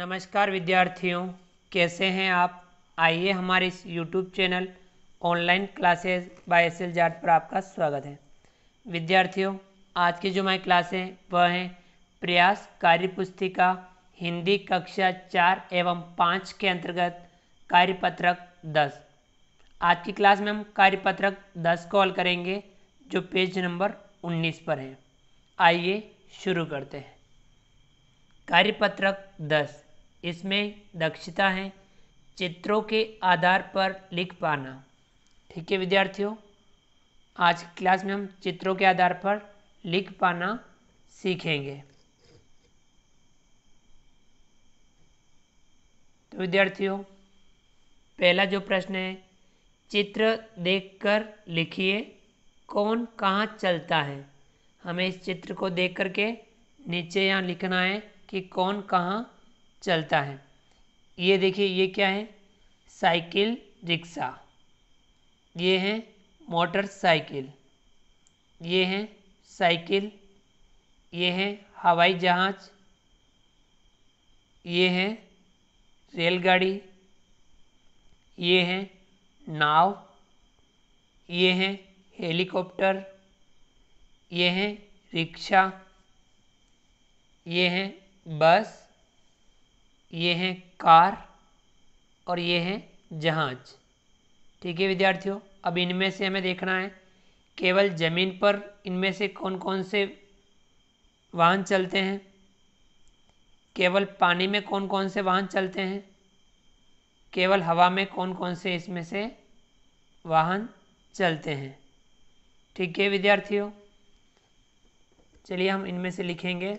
नमस्कार विद्यार्थियों कैसे हैं आप आइए हमारे इस YouTube channel online classes by S L Jat पर आपका स्वागत है विद्यार्थियों आज की जो हमारी क्लासें हैं वह हैं प्रयास कार्य पुस्तिका हिंदी कक्षा चार एवं पाँच के अंतर्गत कार्यपत्रक दस आज की क्लास में हम कार्यपत्रक दस को हल करेंगे जो पेज नंबर उन्नीस पर है आइए शुरू करते हैं कार्यपत्रक दस इसमें दक्षता है चित्रों के आधार पर लिख पाना ठीक है विद्यार्थियों आज क्लास में हम चित्रों के आधार पर लिख पाना सीखेंगे तो विद्यार्थियों पहला जो प्रश्न है चित्र देखकर लिखिए कौन कहाँ चलता है हमें इस चित्र को देख करके नीचे यहाँ लिखना है कि कौन कहाँ चलता है ये देखिए ये क्या है साइकिल रिक्शा ये है मोटरसाइकिल ये है साइकिल ये है हवाई जहाज ये है रेलगाड़ी ये है नाव ये है हेलीकॉप्टर ये है रिक्शा ये है बस ये हैं कार और ये हैं जहाज ठीक है विद्यार्थियों अब इनमें से हमें देखना है केवल ज़मीन पर इनमें से कौन कौन से वाहन चलते हैं केवल पानी में कौन कौन से वाहन चलते हैं केवल हवा में कौन कौन से इसमें से वाहन चलते हैं ठीक है विद्यार्थियों चलिए हम इनमें से लिखेंगे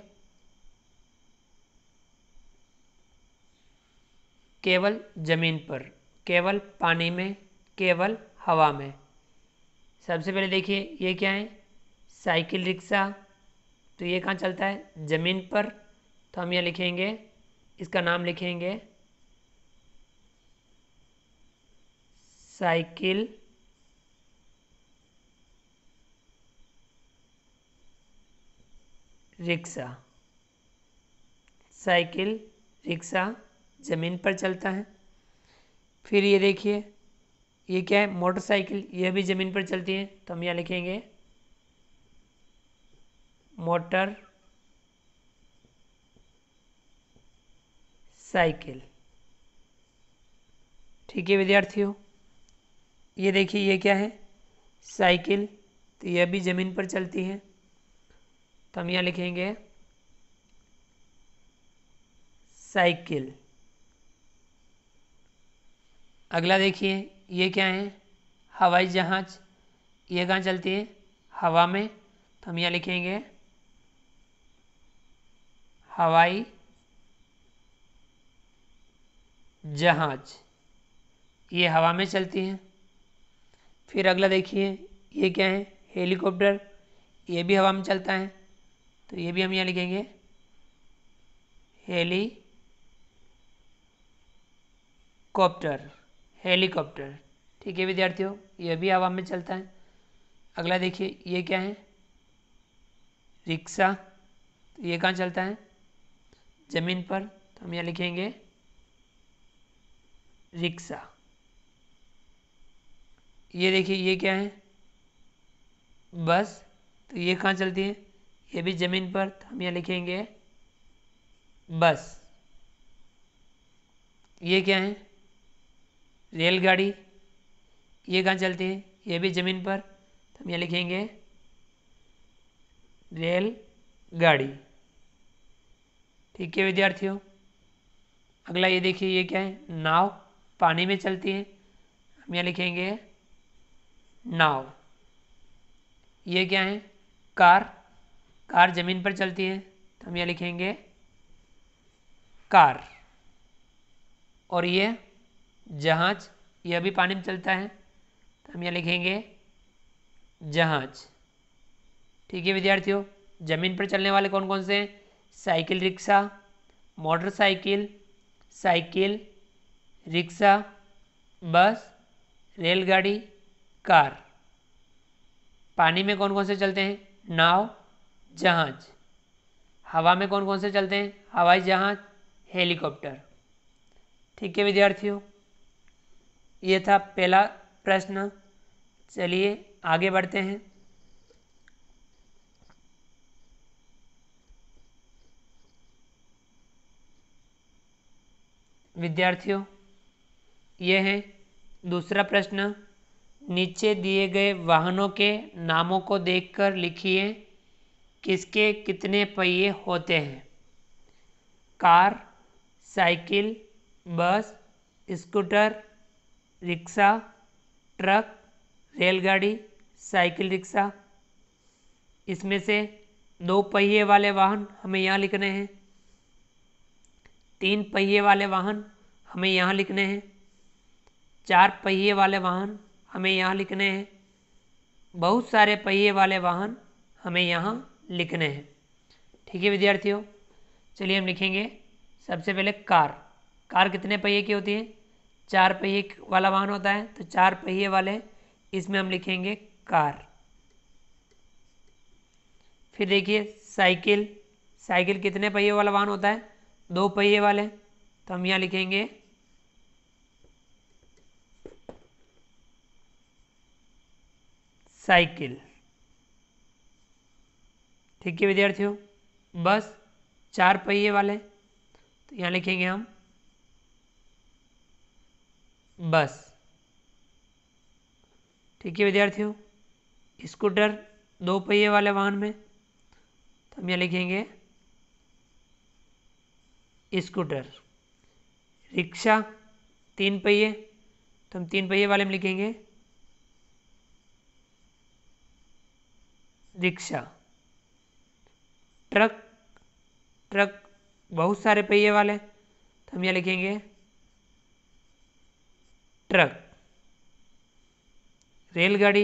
केवल ज़मीन पर केवल पानी में केवल हवा में सबसे पहले देखिए ये क्या है साइकिल रिक्शा तो ये कहाँ चलता है ज़मीन पर तो हम यह लिखेंगे इसका नाम लिखेंगे साइकिल रिक्शा साइकिल रिक्शा ज़मीन पर चलता है फिर ये देखिए ये क्या है मोटरसाइकिल ये भी ज़मीन पर चलती है तो हम यहाँ लिखेंगे मोटर साइकिल ठीक है विद्यार्थियों ये देखिए ये क्या है साइकिल तो यह भी ज़मीन पर चलती है तो हम यहाँ लिखेंगे साइकिल अगला देखिए ये क्या है हवाई जहाज़ ये कहाँ चलती है हवा में तो हम यहाँ लिखेंगे हवाई जहाज ये हवा में चलती है फिर अगला देखिए ये क्या है हेलीकॉप्टर ये भी हवा में चलता है तो ये भी हम यहाँ लिखेंगे हेलीकॉप्टर हेलीकॉप्टर ठीक है विद्यार्थियों यह भी हवा में चलता है अगला देखिए ये क्या है रिक्शा तो ये कहाँ चलता है ज़मीन पर तो हम यहाँ लिखेंगे रिक्शा ये देखिए ये क्या है बस तो ये कहाँ चलती है ये भी ज़मीन पर तो हम यहाँ लिखेंगे बस ये क्या है रेलगाड़ी ये कहाँ चलती है ये भी ज़मीन पर तो हम ये लिखेंगे रेल गाड़ी ठीक है विद्यार्थियों अगला ये देखिए ये क्या है नाव पानी में चलती है हम यहाँ लिखेंगे नाव ये क्या है कार कार ज़मीन पर चलती है तो हम यहाँ लिखेंगे कार और ये जहाज यह भी पानी में चलता है तो हम यह लिखेंगे जहाज ठीक है विद्यार्थियों ज़मीन पर चलने वाले कौन कौन से हैं cycle rickshaw motorcycle cycle rickshaw bus रेलगाड़ी कार पानी में कौन कौन से चलते हैं नाव जहाज हवा में कौन कौन से चलते हैं हवाई जहाज हेलीकॉप्टर ठीक है विद्यार्थियों ये था पहला प्रश्न चलिए आगे बढ़ते हैं विद्यार्थियों ये है दूसरा प्रश्न नीचे दिए गए वाहनों के नामों को देखकर लिखिए किसके कितने पहिए होते हैं car cycle bus scooter rickshaw truck रेलगाड़ी साइकिल रिक्शा इसमें से दो पहिए वाले वाहन हमें यहाँ लिखने हैं तीन पहिए वाले वाहन हमें यहाँ लिखने हैं चार पहिए वाले वाहन हमें यहाँ लिखने हैं बहुत सारे पहिए वाले वाहन हमें यहाँ लिखने हैं ठीक है विद्यार्थियों चलिए हम लिखेंगे सबसे पहले कार कार कितने पहिए की होती है चार पहिए वाला वाहन होता है तो चार पहिए वाले इसमें हम लिखेंगे कार फिर देखिए साइकिल साइकिल कितने पहिए वाला वाहन होता है दो पहिए वाले तो हम यहाँ लिखेंगे साइकिल ठीक है विद्यार्थियों बस चार पहिए वाले तो यहाँ लिखेंगे हम बस ठीक है विद्यार्थियों स्कूटर दो पहिए वाले वाहन में तो हम यहाँ लिखेंगे स्कूटर रिक्शा तीन पहिए तो हम तीन पहिए वाले में लिखेंगे रिक्शा ट्रक ट्रक बहुत सारे पहिए वाले तो हम यहाँ लिखेंगे ट्रक रेलगाड़ी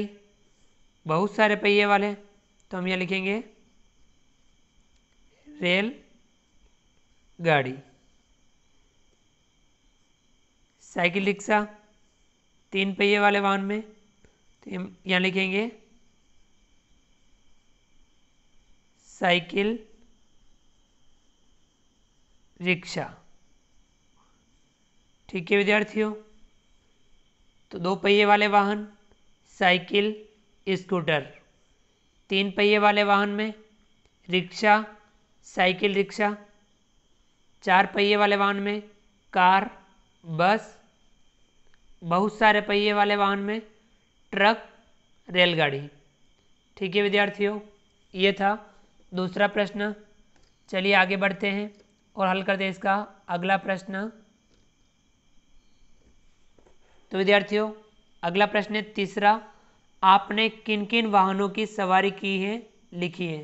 बहुत सारे पहिए वाले तो हम यहाँ लिखेंगे रेल गाड़ी साइकिल रिक्शा तीन पहिए वाले वाहन में तो यहाँ लिखेंगे साइकिल रिक्शा ठीक है विद्यार्थियों तो दो पहिए वाले वाहन साइकिल स्कूटर तीन पहिए वाले वाहन में रिक्शा साइकिल रिक्शा चार पहिए वाले वाहन में कार बस बहुत सारे पहिए वाले वाहन में ट्रक रेलगाड़ी ठीक है विद्यार्थियों ये था दूसरा प्रश्न चलिए आगे बढ़ते हैं और हल करते हैं इसका अगला प्रश्न तो विद्यार्थियों अगला प्रश्न है तीसरा आपने किन किन वाहनों की सवारी की है लिखी है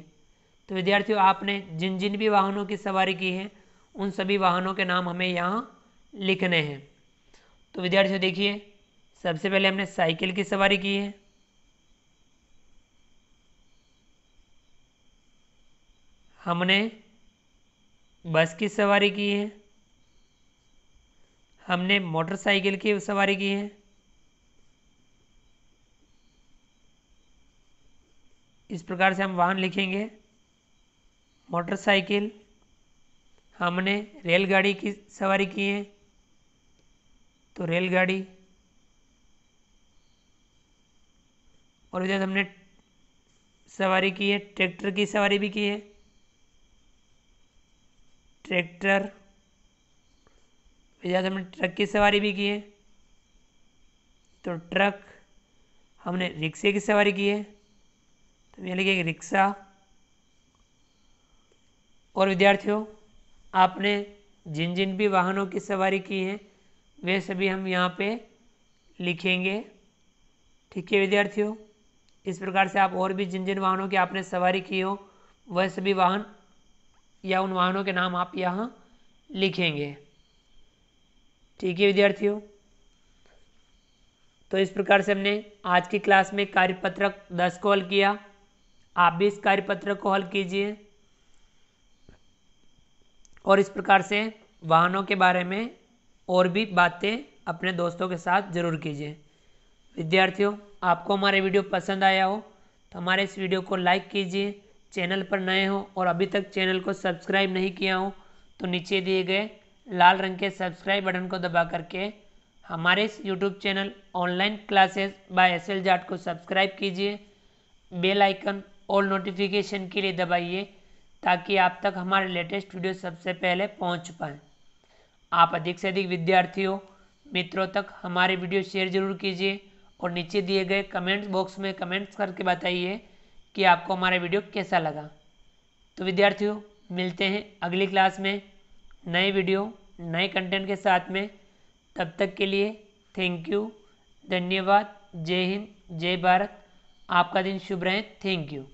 तो विद्यार्थियों आपने जिन जिन भी वाहनों की सवारी की है उन सभी वाहनों के नाम हमें यहाँ लिखने हैं तो विद्यार्थियों देखिए सबसे पहले हमने साइकिल की सवारी की है हमने बस की सवारी की है हमने मोटरसाइकिल की सवारी की है इस प्रकार से हम वाहन लिखेंगे मोटरसाइकिल हमने रेलगाड़ी की सवारी की है तो रेलगाड़ी और इधर हमने सवारी की है ट्रैक्टर की सवारी भी की है ट्रैक्टर इसके हमने ट्रक की सवारी भी की है तो ट्रक हमने रिक्शे की सवारी की है तो यह लिखे रिक्शा और विद्यार्थियों आपने जिन जिन भी वाहनों की सवारी की है वे सभी हम यहाँ पे लिखेंगे ठीक है विद्यार्थियों इस प्रकार से आप और भी जिन जिन वाहनों की आपने सवारी की हो वह सभी वाहन या उन वाहनों के नाम आप यहाँ लिखेंगे ठीक तो है विद्यार्थियों तो इस प्रकार से हमने आज की क्लास में कार्यपत्रक दस को हल किया आप भी इस कार्यपत्रक को हल कीजिए और इस प्रकार से वाहनों के बारे में और भी बातें अपने दोस्तों के साथ जरूर कीजिए विद्यार्थियों आपको हमारे वीडियो पसंद आया हो तो हमारे इस वीडियो को लाइक कीजिए चैनल पर नए हो और अभी तक चैनल को सब्सक्राइब नहीं किया हो तो नीचे दिए गए लाल रंग के सब्सक्राइब बटन को दबा करके हमारे इस YouTube channel online classes by S L Jat को सब्सक्राइब कीजिए बेल आइकन ऑल नोटिफिकेशन के लिए दबाइए ताकि आप तक हमारे लेटेस्ट वीडियो सबसे पहले पहुंच पाएँ आप अधिक से अधिक विद्यार्थियों मित्रों तक हमारे वीडियो शेयर जरूर कीजिए और नीचे दिए गए कमेंट्स बॉक्स में कमेंट्स करके बताइए कि आपको हमारा वीडियो कैसा लगा तो विद्यार्थियों मिलते हैं अगली क्लास में नए वीडियो नए कंटेंट के साथ में तब तक के लिए थैंक यू धन्यवाद जय हिंद जय भारत आपका दिन शुभ रहे थैंक यू